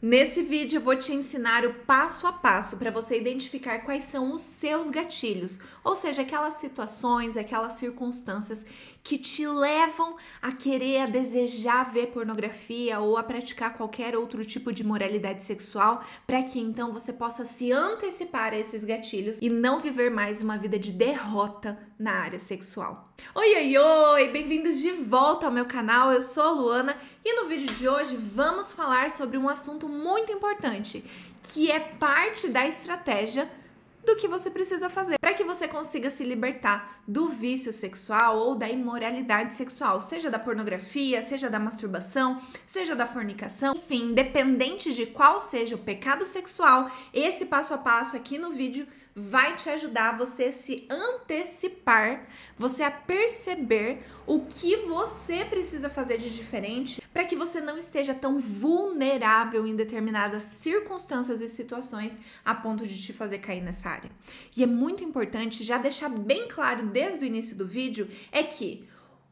Nesse vídeo eu vou te ensinar o passo a passo para você identificar quais são os seus gatilhos, ou seja, aquelas situações, aquelas circunstâncias que te levam a querer, a desejar ver pornografia ou a praticar qualquer outro tipo de moralidade sexual, para que então você possa se antecipar a esses gatilhos e não viver mais uma vida de derrota na área sexual. Oi, oi, oi! Bem-vindos de volta ao meu canal. Eu sou a Luana e no vídeo de hoje vamos falar sobre um assunto muito importante, que é parte da estratégia do que você precisa fazer para que você consiga se libertar do vício sexual ou da imoralidade sexual, seja da pornografia, seja da masturbação, seja da fornicação, enfim, independente de qual seja o pecado sexual, esse passo a passo aqui no vídeo vai te ajudar você a se antecipar, você a perceber o que você precisa fazer de diferente para que você não esteja tão vulnerável em determinadas circunstâncias e situações a ponto de te fazer cair nessa área. E é muito importante já deixar bem claro desde o início do vídeo é que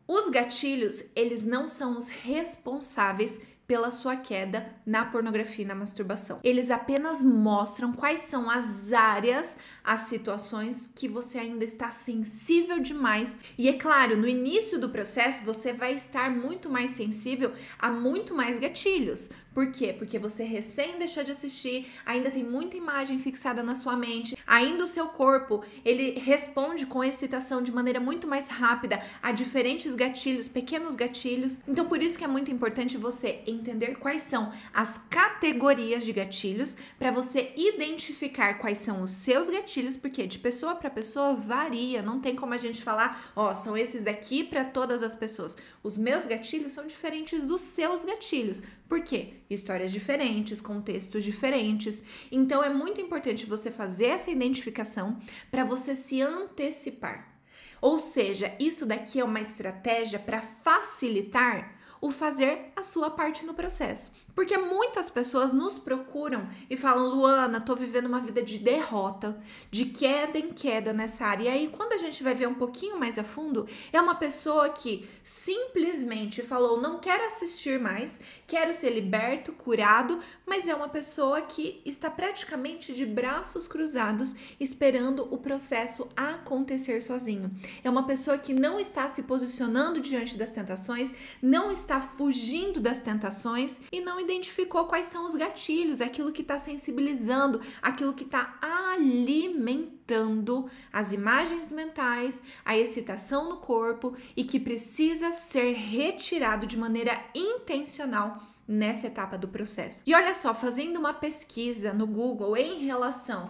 os gatilhos, eles não são os responsáveis pela sua queda na pornografia e na masturbação. Eles apenas mostram quais são as áreas, as situações que você ainda está sensível demais. E é claro, no início do processo você vai estar muito mais sensível a muito mais gatilhos, por quê? Porque você recém deixou de assistir, ainda tem muita imagem fixada na sua mente, ainda o seu corpo, ele responde com excitação de maneira muito mais rápida a diferentes gatilhos, pequenos gatilhos. Então por isso que é muito importante você entender quais são as categorias de gatilhos para você identificar quais são os seus gatilhos, porque de pessoa para pessoa varia, não tem como a gente falar, ó, oh, são esses daqui para todas as pessoas. Os meus gatilhos são diferentes dos seus gatilhos. Por quê? Histórias diferentes, contextos diferentes. Então é muito importante você fazer essa identificação para você se antecipar. Ou seja, isso daqui é uma estratégia para facilitar o fazer a sua parte no processo. Porque muitas pessoas nos procuram e falam: Luana, tô vivendo uma vida de derrota, de queda em queda nessa área. E aí, quando a gente vai ver um pouquinho mais a fundo, é uma pessoa que simplesmente falou: não quero assistir mais, quero ser liberto, curado, mas é uma pessoa que está praticamente de braços cruzados, esperando o processo acontecer sozinho. É uma pessoa que não está se posicionando diante das tentações, não está fugindo das tentações e não identificou quais são os gatilhos, é aquilo que está sensibilizando, aquilo que está alimentando as imagens mentais, a excitação no corpo e que precisa ser retirado de maneira intencional nessa etapa do processo. E olha só, fazendo uma pesquisa no Google em relação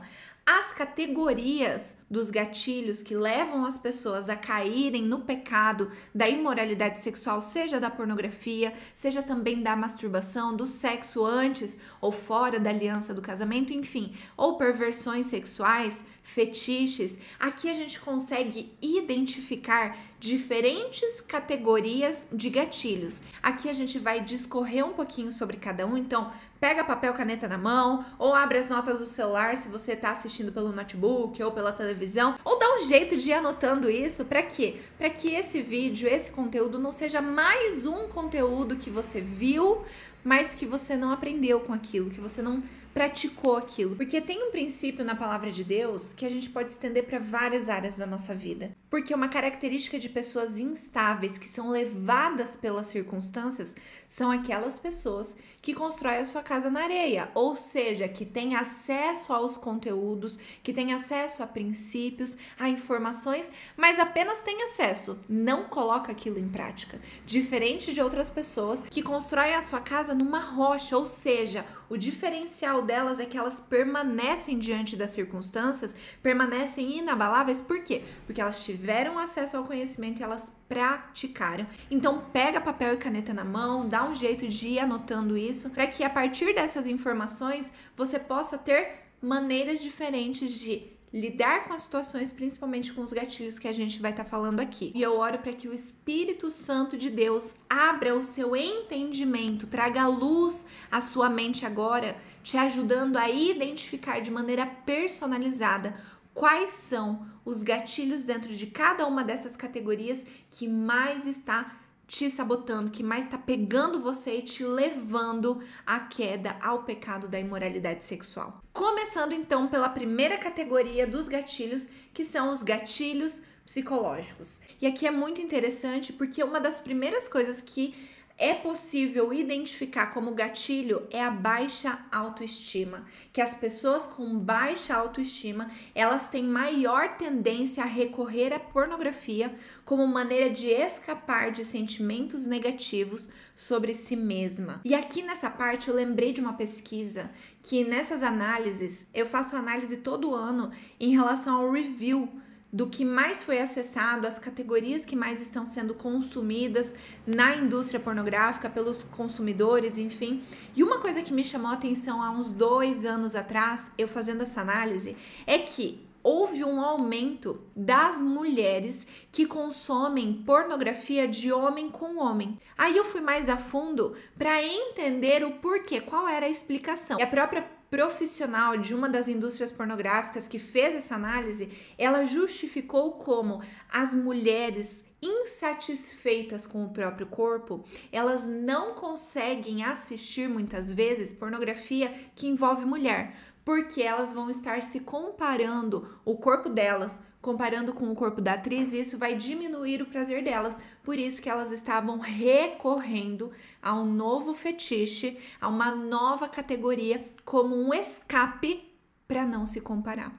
as categorias dos gatilhos que levam as pessoas a caírem no pecado da imoralidade sexual, seja da pornografia, seja também da masturbação, do sexo antes ou fora da aliança do casamento, enfim, ou perversões sexuais, fetiches. Aqui a gente consegue identificar diferentes categorias de gatilhos. Aqui a gente vai discorrer um pouquinho sobre cada um, então pega papel caneta na mão, ou abre as notas do celular se você está assistindo pelo notebook ou pela televisão, ou dá um jeito de ir anotando isso para quê? Para que esse vídeo, esse conteúdo não seja mais um conteúdo que você viu, mas que você não aprendeu com aquilo, que você não praticou aquilo. Porque tem um princípio na palavra de Deus que a gente pode estender para várias áreas da nossa vida. Porque uma característica de pessoas instáveis que são levadas pelas circunstâncias são aquelas pessoas que constroem a sua casa na areia, ou seja, que têm acesso aos conteúdos, que têm acesso a princípios, a informações, mas apenas têm acesso, não coloca aquilo em prática. Diferente de outras pessoas que constroem a sua casa numa rocha, ou seja, o diferencial delas é que elas permanecem diante das circunstâncias, permanecem inabaláveis, por quê? Porque elas tiveram acesso ao conhecimento e elas praticaram. Então pega papel e caneta na mão, dá um jeito de ir anotando isso, para que a partir dessas informações você possa ter maneiras diferentes de lidar com as situações, principalmente com os gatilhos que a gente vai estar tá falando aqui. E eu oro para que o Espírito Santo de Deus abra o seu entendimento, traga luz à sua mente agora te ajudando a identificar de maneira personalizada quais são os gatilhos dentro de cada uma dessas categorias que mais está te sabotando, que mais está pegando você e te levando à queda, ao pecado da imoralidade sexual. Começando então pela primeira categoria dos gatilhos, que são os gatilhos psicológicos. E aqui é muito interessante porque uma das primeiras coisas que é possível identificar como gatilho é a baixa autoestima, que as pessoas com baixa autoestima, elas têm maior tendência a recorrer à pornografia como maneira de escapar de sentimentos negativos sobre si mesma. E aqui nessa parte eu lembrei de uma pesquisa que nessas análises, eu faço análise todo ano em relação ao review do que mais foi acessado, as categorias que mais estão sendo consumidas na indústria pornográfica pelos consumidores, enfim. E uma coisa que me chamou a atenção há uns dois anos atrás, eu fazendo essa análise, é que houve um aumento das mulheres que consomem pornografia de homem com homem. Aí eu fui mais a fundo para entender o porquê, qual era a explicação. E a própria profissional de uma das indústrias pornográficas que fez essa análise, ela justificou como as mulheres insatisfeitas com o próprio corpo, elas não conseguem assistir muitas vezes pornografia que envolve mulher, porque elas vão estar se comparando o corpo delas comparando com o corpo da atriz, e isso vai diminuir o prazer delas. Por isso que elas estavam recorrendo a um novo fetiche, a uma nova categoria como um escape para não se comparar.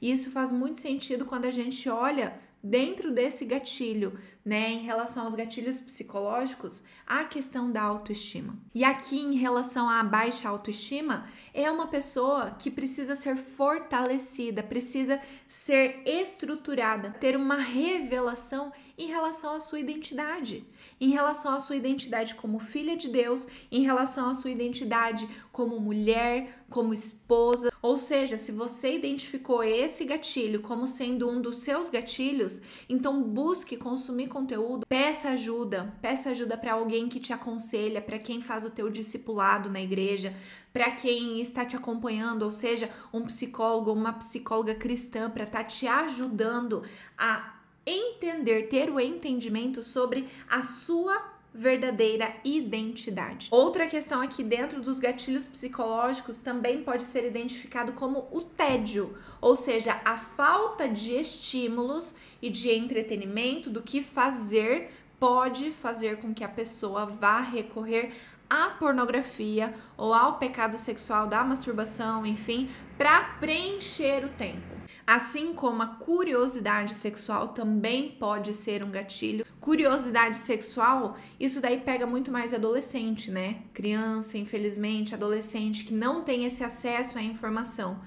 E isso faz muito sentido quando a gente olha Dentro desse gatilho, né, em relação aos gatilhos psicológicos, a questão da autoestima. E aqui, em relação à baixa autoestima, é uma pessoa que precisa ser fortalecida, precisa ser estruturada, ter uma revelação em relação à sua identidade, em relação à sua identidade como filha de Deus, em relação à sua identidade como mulher, como esposa. Ou seja, se você identificou esse gatilho como sendo um dos seus gatilhos, então busque consumir conteúdo, peça ajuda, peça ajuda para alguém que te aconselha, para quem faz o teu discipulado na igreja, para quem está te acompanhando, ou seja, um psicólogo uma psicóloga cristã para estar tá te ajudando a entender, ter o entendimento sobre a sua verdadeira identidade. Outra questão aqui é dentro dos gatilhos psicológicos também pode ser identificado como o tédio, ou seja, a falta de estímulos e de entretenimento do que fazer pode fazer com que a pessoa vá recorrer à pornografia ou ao pecado sexual da masturbação, enfim, para preencher o tempo. Assim como a curiosidade sexual também pode ser um gatilho. Curiosidade sexual, isso daí pega muito mais adolescente, né? Criança, infelizmente, adolescente que não tem esse acesso à informação.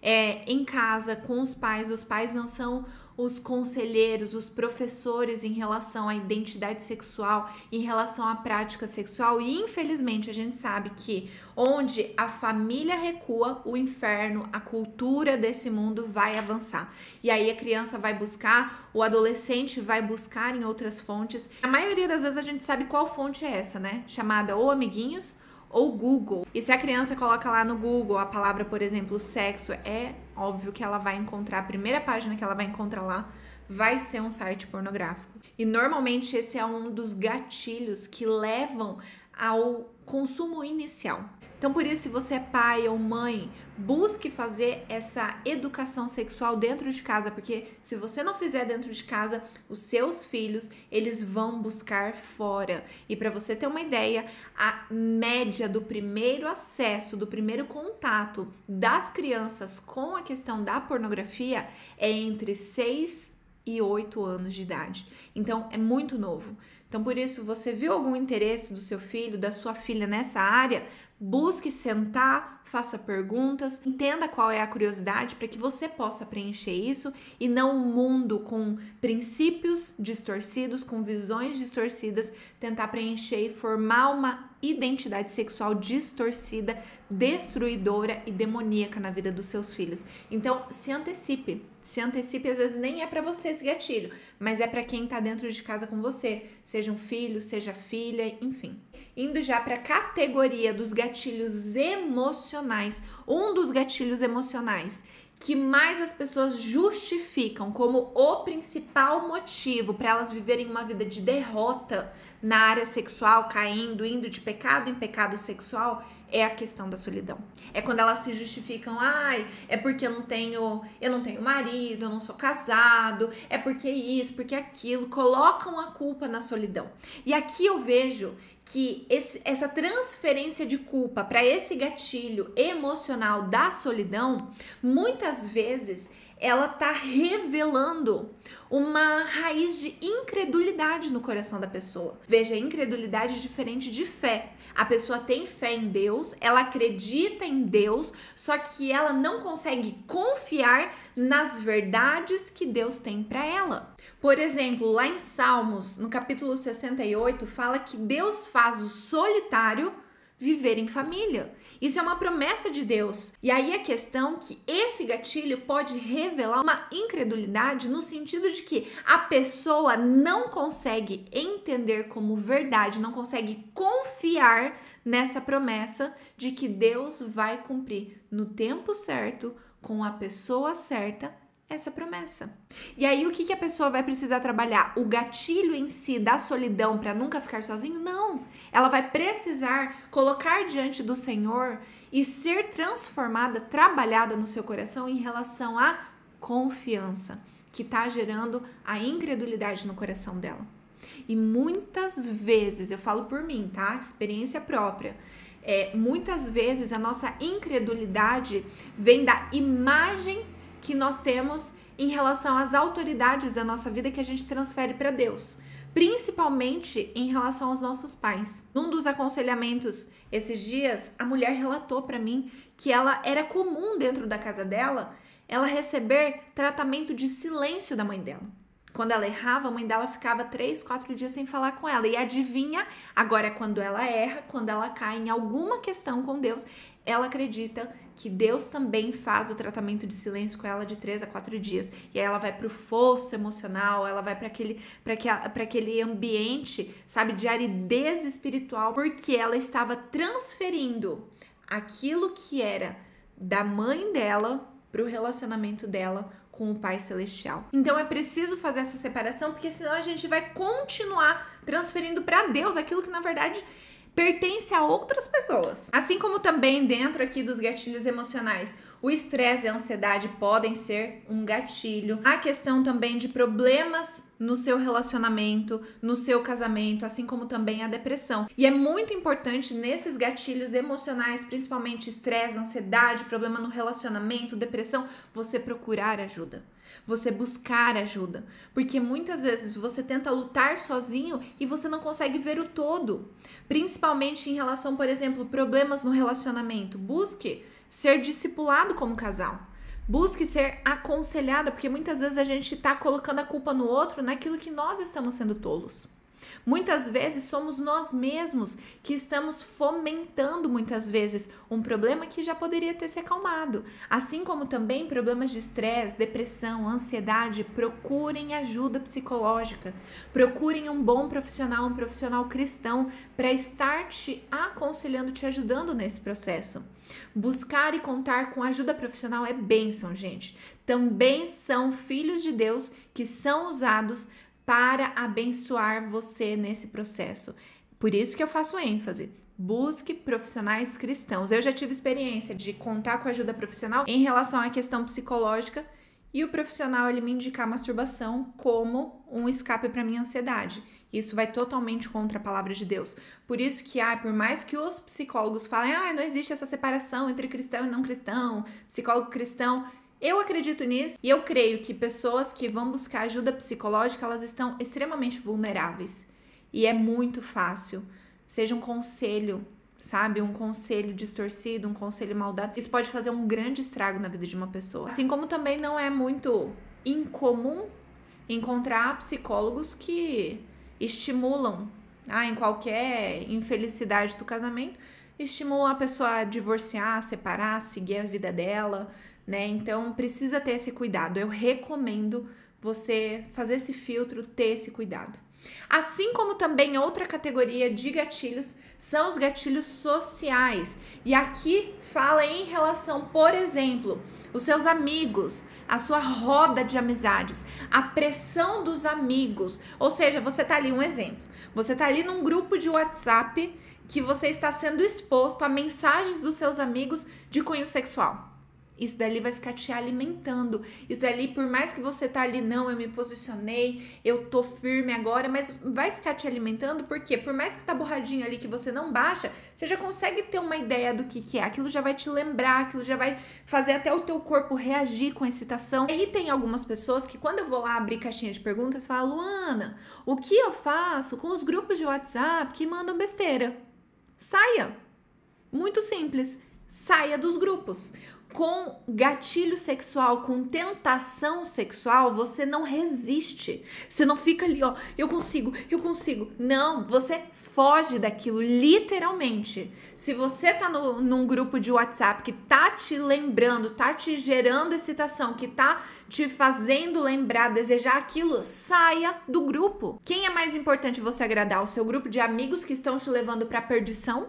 É, em casa, com os pais, os pais não são os conselheiros, os professores em relação à identidade sexual, em relação à prática sexual, e infelizmente a gente sabe que onde a família recua, o inferno, a cultura desse mundo vai avançar. E aí a criança vai buscar, o adolescente vai buscar em outras fontes. A maioria das vezes a gente sabe qual fonte é essa, né? Chamada ou amiguinhos ou Google. E se a criança coloca lá no Google a palavra, por exemplo, sexo, é óbvio que ela vai encontrar, a primeira página que ela vai encontrar lá vai ser um site pornográfico. E normalmente esse é um dos gatilhos que levam ao consumo inicial. Então, por isso, se você é pai ou mãe, busque fazer essa educação sexual dentro de casa, porque se você não fizer dentro de casa, os seus filhos, eles vão buscar fora. E para você ter uma ideia, a média do primeiro acesso, do primeiro contato das crianças com a questão da pornografia é entre 6 e 8 anos de idade. Então, é muito novo. Então, por isso, você viu algum interesse do seu filho, da sua filha nessa área, Busque sentar, faça perguntas, entenda qual é a curiosidade para que você possa preencher isso e não um mundo com princípios distorcidos, com visões distorcidas, tentar preencher e formar uma identidade sexual distorcida, destruidora e demoníaca na vida dos seus filhos. Então, se antecipe. Se antecipe, às vezes nem é para você esse gatilho, mas é para quem tá dentro de casa com você, seja um filho, seja filha, enfim indo já para a categoria dos gatilhos emocionais, um dos gatilhos emocionais que mais as pessoas justificam como o principal motivo para elas viverem uma vida de derrota na área sexual, caindo, indo de pecado em pecado sexual, é a questão da solidão. É quando elas se justificam, ai, é porque eu não tenho, eu não tenho marido, eu não sou casado, é porque isso, porque aquilo, colocam a culpa na solidão. E aqui eu vejo que esse, essa transferência de culpa para esse gatilho emocional da solidão, muitas vezes ela tá revelando uma raiz de incredulidade no coração da pessoa. Veja, incredulidade é diferente de fé. A pessoa tem fé em Deus, ela acredita em Deus, só que ela não consegue confiar nas verdades que Deus tem para ela. Por exemplo, lá em Salmos, no capítulo 68, fala que Deus faz o solitário viver em família. Isso é uma promessa de Deus. E aí a questão que esse gatilho pode revelar uma incredulidade no sentido de que a pessoa não consegue entender como verdade, não consegue confiar nessa promessa de que Deus vai cumprir no tempo certo, com a pessoa certa essa promessa. E aí o que, que a pessoa vai precisar trabalhar? O gatilho em si da solidão para nunca ficar sozinho? Não. Ela vai precisar colocar diante do Senhor e ser transformada, trabalhada no seu coração em relação à confiança que está gerando a incredulidade no coração dela. E muitas vezes, eu falo por mim, tá? Experiência própria. É, muitas vezes a nossa incredulidade vem da imagem que nós temos em relação às autoridades da nossa vida que a gente transfere para Deus, principalmente em relação aos nossos pais. Num dos aconselhamentos esses dias, a mulher relatou para mim que ela era comum dentro da casa dela ela receber tratamento de silêncio da mãe dela. Quando ela errava, a mãe dela ficava três, quatro dias sem falar com ela. E adivinha, agora é quando ela erra, quando ela cai em alguma questão com Deus, ela acredita que Deus também faz o tratamento de silêncio com ela de três a quatro dias. E aí ela vai pro fosso emocional, ela vai para aquele, pra aquele ambiente, sabe, de aridez espiritual, porque ela estava transferindo aquilo que era da mãe dela pro relacionamento dela com o Pai Celestial. Então é preciso fazer essa separação, porque senão a gente vai continuar transferindo para Deus aquilo que na verdade pertence a outras pessoas. Assim como também dentro aqui dos gatilhos emocionais, o estresse e a ansiedade podem ser um gatilho. A questão também de problemas no seu relacionamento, no seu casamento, assim como também a depressão. E é muito importante nesses gatilhos emocionais, principalmente estresse, ansiedade, problema no relacionamento, depressão, você procurar ajuda você buscar ajuda, porque muitas vezes você tenta lutar sozinho e você não consegue ver o todo, principalmente em relação, por exemplo, problemas no relacionamento. Busque ser discipulado como casal. Busque ser aconselhada, porque muitas vezes a gente está colocando a culpa no outro naquilo que nós estamos sendo tolos. Muitas vezes somos nós mesmos que estamos fomentando muitas vezes um problema que já poderia ter se acalmado. Assim como também problemas de estresse, depressão, ansiedade, procurem ajuda psicológica. Procurem um bom profissional, um profissional cristão para estar te aconselhando, te ajudando nesse processo. Buscar e contar com ajuda profissional é bênção, gente. Também são filhos de Deus que são usados para abençoar você nesse processo. Por isso que eu faço ênfase. Busque profissionais cristãos. Eu já tive experiência de contar com ajuda profissional em relação à questão psicológica e o profissional ele me indicar masturbação como um escape para minha ansiedade. Isso vai totalmente contra a palavra de Deus. Por isso que, ah, por mais que os psicólogos falem, ah, não existe essa separação entre cristão e não cristão, psicólogo cristão, eu acredito nisso e eu creio que pessoas que vão buscar ajuda psicológica, elas estão extremamente vulneráveis. E é muito fácil. Seja um conselho, sabe? Um conselho distorcido, um conselho maldado. Isso pode fazer um grande estrago na vida de uma pessoa. Assim como também não é muito incomum encontrar psicólogos que estimulam, ah, em qualquer infelicidade do casamento, estimulam a pessoa a divorciar, separar, seguir a vida dela, né? Então precisa ter esse cuidado. Eu recomendo você fazer esse filtro, ter esse cuidado. Assim como também outra categoria de gatilhos são os gatilhos sociais. E aqui fala em relação, por exemplo, os seus amigos, a sua roda de amizades, a pressão dos amigos. Ou seja, você tá ali um exemplo. Você tá ali num grupo de WhatsApp que você está sendo exposto a mensagens dos seus amigos de cunho sexual. Isso dali vai ficar te alimentando. Isso dali, por mais que você tá ali, não, eu me posicionei, eu tô firme agora, mas vai ficar te alimentando, porque por mais que tá borradinho ali que você não baixa, você já consegue ter uma ideia do que, que é. Aquilo já vai te lembrar, aquilo já vai fazer até o teu corpo reagir com excitação. E aí tem algumas pessoas que, quando eu vou lá abrir caixinha de perguntas, falam, Luana, o que eu faço com os grupos de WhatsApp que mandam besteira? Saia! Muito simples saia dos grupos com gatilho sexual, com tentação sexual, você não resiste. Você não fica ali, ó, eu consigo, eu consigo. Não, você foge daquilo, literalmente. Se você tá no, num grupo de WhatsApp que tá te lembrando, tá te gerando excitação, que tá te fazendo lembrar, desejar aquilo, saia do grupo. Quem é mais importante você agradar? O seu grupo de amigos que estão te levando pra perdição?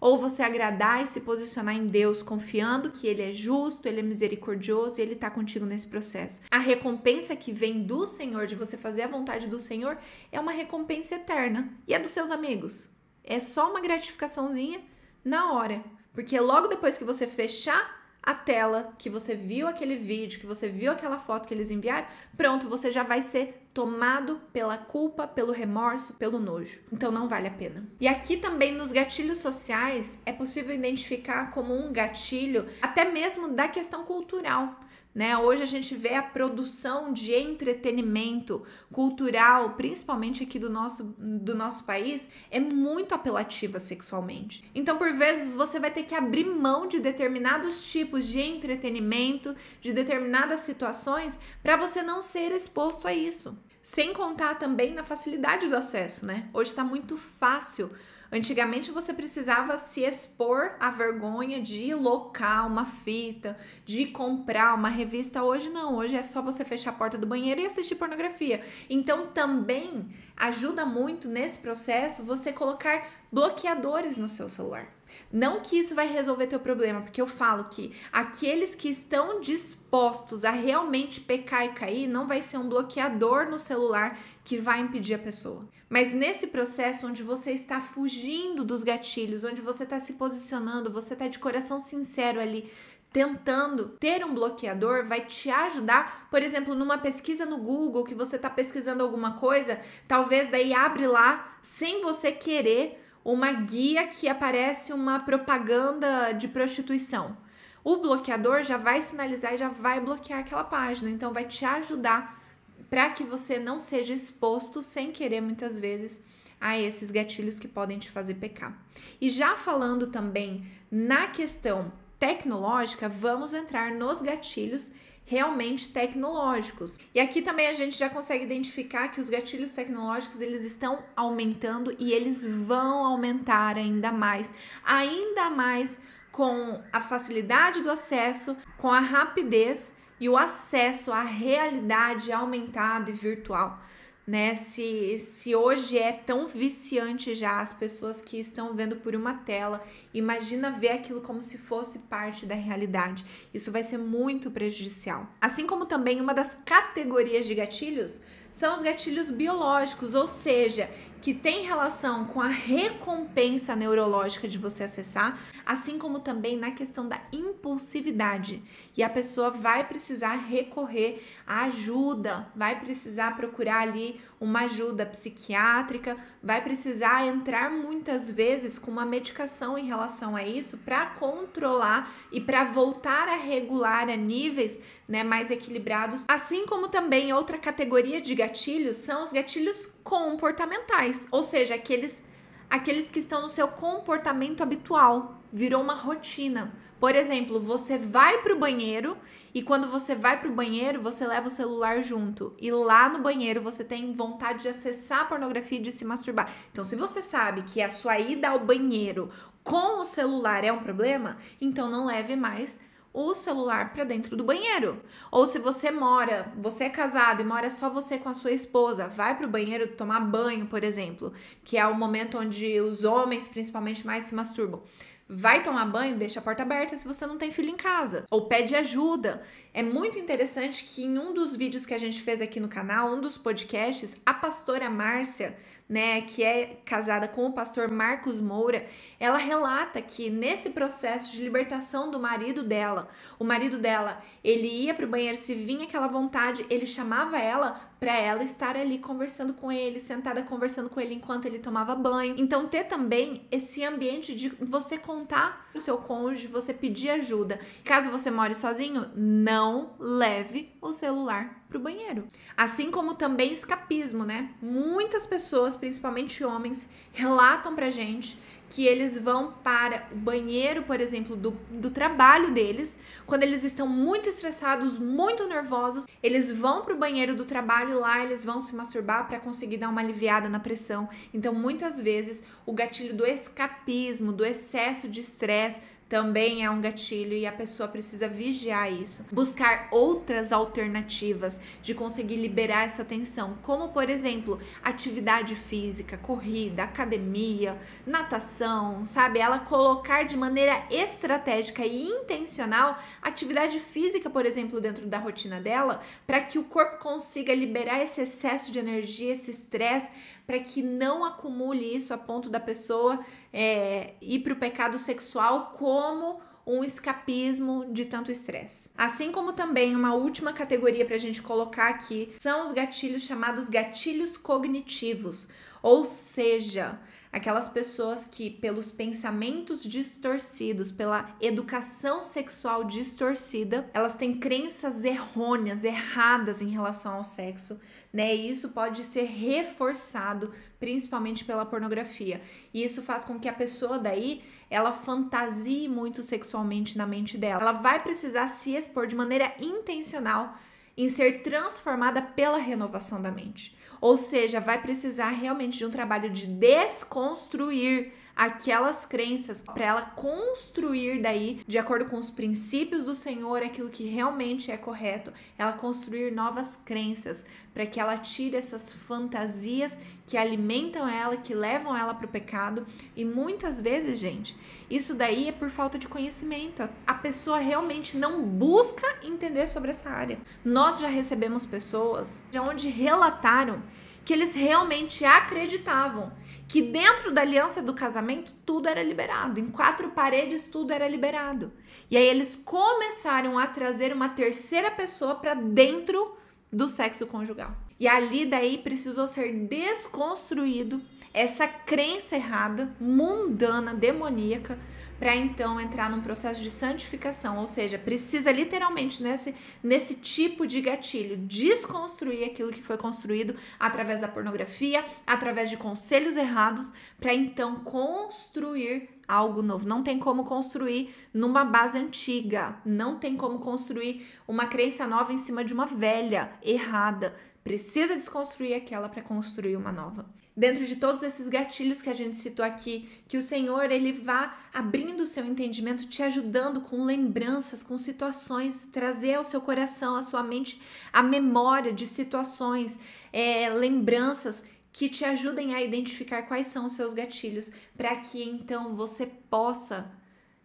ou você agradar e se posicionar em Deus, confiando que Ele é justo, Ele é misericordioso e Ele está contigo nesse processo. A recompensa que vem do Senhor, de você fazer a vontade do Senhor, é uma recompensa eterna e é dos seus amigos. É só uma gratificaçãozinha na hora, porque logo depois que você fechar a tela que você viu aquele vídeo, que você viu aquela foto que eles enviaram, pronto, você já vai ser tomado pela culpa, pelo remorso, pelo nojo. Então não vale a pena. E aqui também nos gatilhos sociais é possível identificar como um gatilho até mesmo da questão cultural né? Hoje a gente vê a produção de entretenimento cultural, principalmente aqui do nosso, do nosso país, é muito apelativa sexualmente. Então, por vezes, você vai ter que abrir mão de determinados tipos de entretenimento, de determinadas situações, para você não ser exposto a isso. Sem contar também na facilidade do acesso, né? Hoje está muito fácil Antigamente você precisava se expor à vergonha de locar uma fita, de comprar uma revista. Hoje não, hoje é só você fechar a porta do banheiro e assistir pornografia. Então também ajuda muito nesse processo você colocar bloqueadores no seu celular. Não que isso vai resolver teu problema, porque eu falo que aqueles que estão dispostos a realmente pecar e cair não vai ser um bloqueador no celular que vai impedir a pessoa. Mas nesse processo onde você está fugindo dos gatilhos, onde você está se posicionando, você está de coração sincero ali, tentando ter um bloqueador vai te ajudar, por exemplo, numa pesquisa no Google que você está pesquisando alguma coisa, talvez daí abre lá sem você querer uma guia que aparece uma propaganda de prostituição. O bloqueador já vai sinalizar e já vai bloquear aquela página, então vai te ajudar para que você não seja exposto sem querer muitas vezes a esses gatilhos que podem te fazer pecar. E já falando também na questão tecnológica, vamos entrar nos gatilhos realmente tecnológicos. E aqui também a gente já consegue identificar que os gatilhos tecnológicos eles estão aumentando e eles vão aumentar ainda mais, ainda mais com a facilidade do acesso, com a rapidez e o acesso à realidade aumentada e virtual né? Se, se hoje é tão viciante já as pessoas que estão vendo por uma tela, imagina ver aquilo como se fosse parte da realidade. Isso vai ser muito prejudicial. Assim como também uma das categorias de gatilhos são os gatilhos biológicos, ou seja, que tem relação com a recompensa neurológica de você acessar, assim como também na questão da impulsividade. E a pessoa vai precisar recorrer à ajuda, vai precisar procurar ali uma ajuda psiquiátrica, vai precisar entrar muitas vezes com uma medicação em relação a isso para controlar e para voltar a regular a níveis, né, mais equilibrados. Assim como também outra categoria de gatilhos são os gatilhos comportamentais, ou seja, aqueles aqueles que estão no seu comportamento habitual, virou uma rotina. Por exemplo, você vai para o banheiro e quando você vai para o banheiro, você leva o celular junto. E lá no banheiro você tem vontade de acessar a pornografia e de se masturbar. Então, se você sabe que a sua ida ao banheiro com o celular é um problema, então não leve mais o celular para dentro do banheiro. Ou se você mora, você é casado e mora só você com a sua esposa, vai para o banheiro tomar banho, por exemplo, que é o momento onde os homens principalmente mais se masturbam. Vai tomar banho, deixa a porta aberta se você não tem filho em casa. Ou pede ajuda. É muito interessante que em um dos vídeos que a gente fez aqui no canal, um dos podcasts, a pastora Márcia né, que é casada com o pastor Marcos Moura, ela relata que nesse processo de libertação do marido dela, o marido dela, ele ia pro banheiro, se vinha aquela vontade, ele chamava ela para ela estar ali conversando com ele, sentada conversando com ele enquanto ele tomava banho. Então ter também esse ambiente de você contar pro seu cônjuge, você pedir ajuda. Caso você more sozinho, não leve o celular pro banheiro. Assim como também escapismo, né? Muitas pessoas, principalmente homens, relatam pra gente que eles vão para o banheiro, por exemplo, do, do trabalho deles. Quando eles estão muito estressados, muito nervosos, eles vão para o banheiro do trabalho lá, eles vão se masturbar para conseguir dar uma aliviada na pressão. Então, muitas vezes, o gatilho do escapismo, do excesso de estresse, também é um gatilho e a pessoa precisa vigiar isso. Buscar outras alternativas de conseguir liberar essa tensão, como por exemplo, atividade física, corrida, academia, natação, sabe? Ela colocar de maneira estratégica e intencional atividade física, por exemplo, dentro da rotina dela, para que o corpo consiga liberar esse excesso de energia, esse estresse, para que não acumule isso a ponto da pessoa é, ir para o pecado sexual como um escapismo de tanto estresse. Assim como também uma última categoria para a gente colocar aqui são os gatilhos chamados gatilhos cognitivos, ou seja, Aquelas pessoas que, pelos pensamentos distorcidos, pela educação sexual distorcida, elas têm crenças errôneas, erradas em relação ao sexo, né? E isso pode ser reforçado principalmente pela pornografia. E isso faz com que a pessoa daí ela fantasie muito sexualmente na mente dela. Ela vai precisar se expor de maneira intencional em ser transformada pela renovação da mente. Ou seja, vai precisar realmente de um trabalho de desconstruir aquelas crenças, para ela construir daí, de acordo com os princípios do Senhor, aquilo que realmente é correto, ela construir novas crenças, para que ela tire essas fantasias que alimentam ela, que levam ela para o pecado. E muitas vezes, gente, isso daí é por falta de conhecimento. A pessoa realmente não busca entender sobre essa área. Nós já recebemos pessoas de onde relataram que eles realmente acreditavam que dentro da aliança do casamento tudo era liberado, em quatro paredes tudo era liberado. E aí eles começaram a trazer uma terceira pessoa para dentro do sexo conjugal. E ali daí precisou ser desconstruído essa crença errada, mundana, demoníaca para então entrar num processo de santificação, ou seja, precisa literalmente nesse, nesse tipo de gatilho desconstruir aquilo que foi construído através da pornografia, através de conselhos errados, para então construir algo novo. Não tem como construir numa base antiga, não tem como construir uma crença nova em cima de uma velha errada. Precisa desconstruir aquela para construir uma nova dentro de todos esses gatilhos que a gente citou aqui, que o Senhor ele vá abrindo o seu entendimento, te ajudando com lembranças, com situações, trazer ao seu coração, à sua mente, a memória de situações, é, lembranças que te ajudem a identificar quais são os seus gatilhos, para que então você possa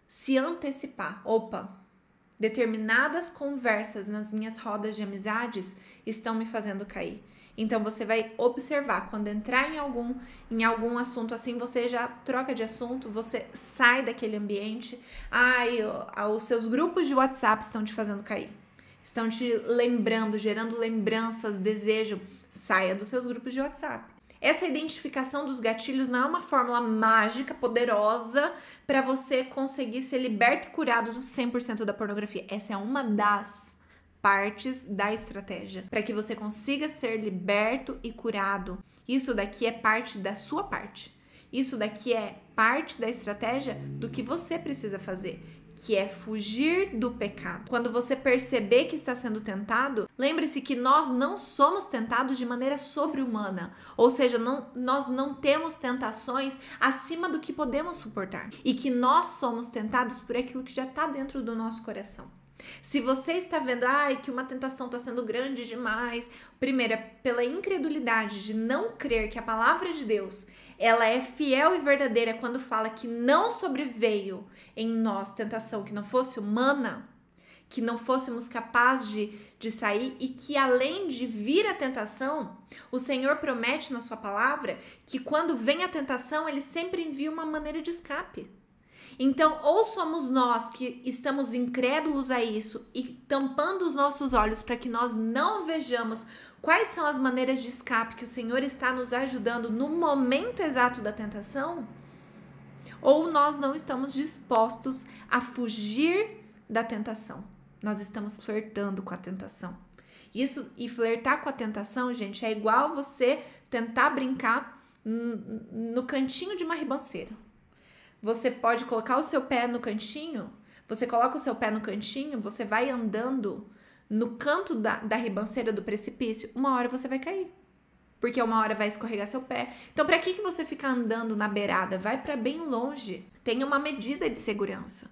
se antecipar. Opa, determinadas conversas nas minhas rodas de amizades estão me fazendo cair. Então você vai observar quando entrar em algum em algum assunto assim, você já troca de assunto, você sai daquele ambiente. Ai, ah, os seus grupos de WhatsApp estão te fazendo cair. Estão te lembrando, gerando lembranças, desejo. Saia dos seus grupos de WhatsApp. Essa identificação dos gatilhos não é uma fórmula mágica, poderosa, para você conseguir ser liberto e curado 100% da pornografia. Essa é uma das partes da estratégia, para que você consiga ser liberto e curado. Isso daqui é parte da sua parte. Isso daqui é parte da estratégia do que você precisa fazer, que é fugir do pecado. Quando você perceber que está sendo tentado, lembre-se que nós não somos tentados de maneira sobre-humana, ou seja, não, nós não temos tentações acima do que podemos suportar e que nós somos tentados por aquilo que já está dentro do nosso coração. Se você está vendo, ai, que uma tentação está sendo grande demais, primeiro é pela incredulidade de não crer que a palavra de Deus ela é fiel e verdadeira quando fala que não sobreveio em nós tentação que não fosse humana, que não fôssemos capazes de, de sair e que além de vir a tentação, o Senhor promete na sua palavra que quando vem a tentação, ele sempre envia uma maneira de escape. Então, ou somos nós que estamos incrédulos a isso e tampando os nossos olhos para que nós não vejamos quais são as maneiras de escape que o Senhor está nos ajudando no momento exato da tentação, ou nós não estamos dispostos a fugir da tentação. Nós estamos flertando com a tentação. Isso e flertar com a tentação, gente, é igual você tentar brincar no cantinho de uma ribanceira. Você pode colocar o seu pé no cantinho, você coloca o seu pé no cantinho, você vai andando no canto da, da ribanceira do precipício, uma hora você vai cair. Porque uma hora vai escorregar seu pé. Então, para que, que você fica andando na beirada? Vai para bem longe. Tem uma medida de segurança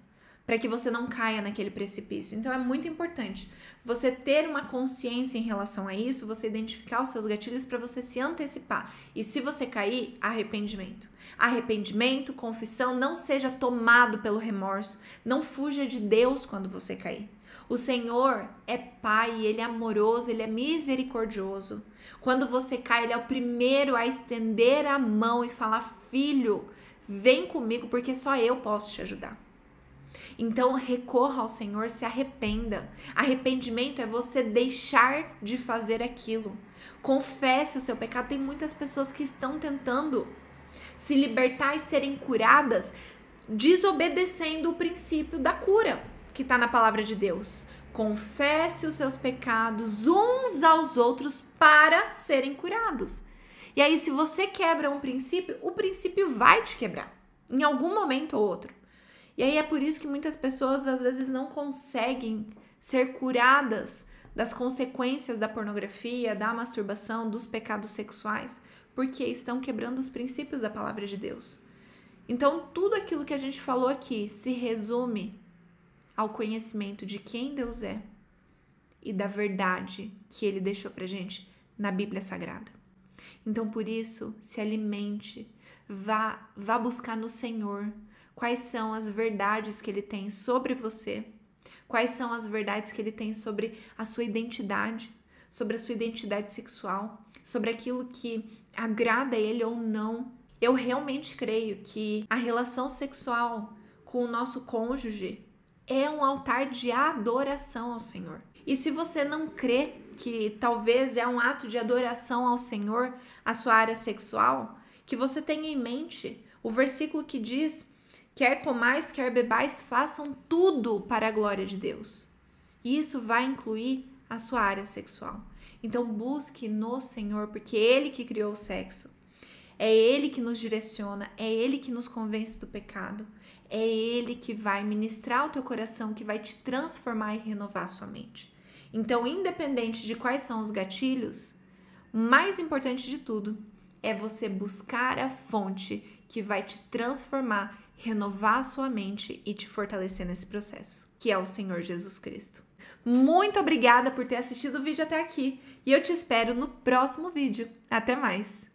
para que você não caia naquele precipício. Então é muito importante você ter uma consciência em relação a isso, você identificar os seus gatilhos para você se antecipar. E se você cair, arrependimento. Arrependimento, confissão, não seja tomado pelo remorso, não fuja de Deus quando você cair. O Senhor é Pai, Ele é amoroso, Ele é misericordioso. Quando você cai, Ele é o primeiro a estender a mão e falar: Filho, vem comigo, porque só eu posso te ajudar. Então recorra ao Senhor, se arrependa. Arrependimento é você deixar de fazer aquilo. Confesse o seu pecado. Tem muitas pessoas que estão tentando se libertar e serem curadas desobedecendo o princípio da cura que está na palavra de Deus. Confesse os seus pecados uns aos outros para serem curados. E aí, se você quebra um princípio, o princípio vai te quebrar em algum momento ou outro. E aí é por isso que muitas pessoas às vezes não conseguem ser curadas das consequências da pornografia, da masturbação, dos pecados sexuais, porque estão quebrando os princípios da palavra de Deus. Então, tudo aquilo que a gente falou aqui se resume ao conhecimento de quem Deus é e da verdade que ele deixou pra gente na Bíblia Sagrada. Então, por isso, se alimente, vá, vá buscar no Senhor, quais são as verdades que ele tem sobre você, quais são as verdades que ele tem sobre a sua identidade, sobre a sua identidade sexual, sobre aquilo que agrada ele ou não. Eu realmente creio que a relação sexual com o nosso cônjuge é um altar de adoração ao Senhor. E se você não crê que talvez é um ato de adoração ao Senhor a sua área sexual, que você tenha em mente o versículo que diz Quer comais, quer bebais, façam tudo para a glória de Deus. E isso vai incluir a sua área sexual. Então busque no Senhor, porque é Ele que criou o sexo. É Ele que nos direciona, é Ele que nos convence do pecado. É Ele que vai ministrar o teu coração, que vai te transformar e renovar a sua mente. Então, independente de quais são os gatilhos, mais importante de tudo é você buscar a fonte que vai te transformar renovar a sua mente e te fortalecer nesse processo, que é o Senhor Jesus Cristo. Muito obrigada por ter assistido o vídeo até aqui e eu te espero no próximo vídeo. Até mais!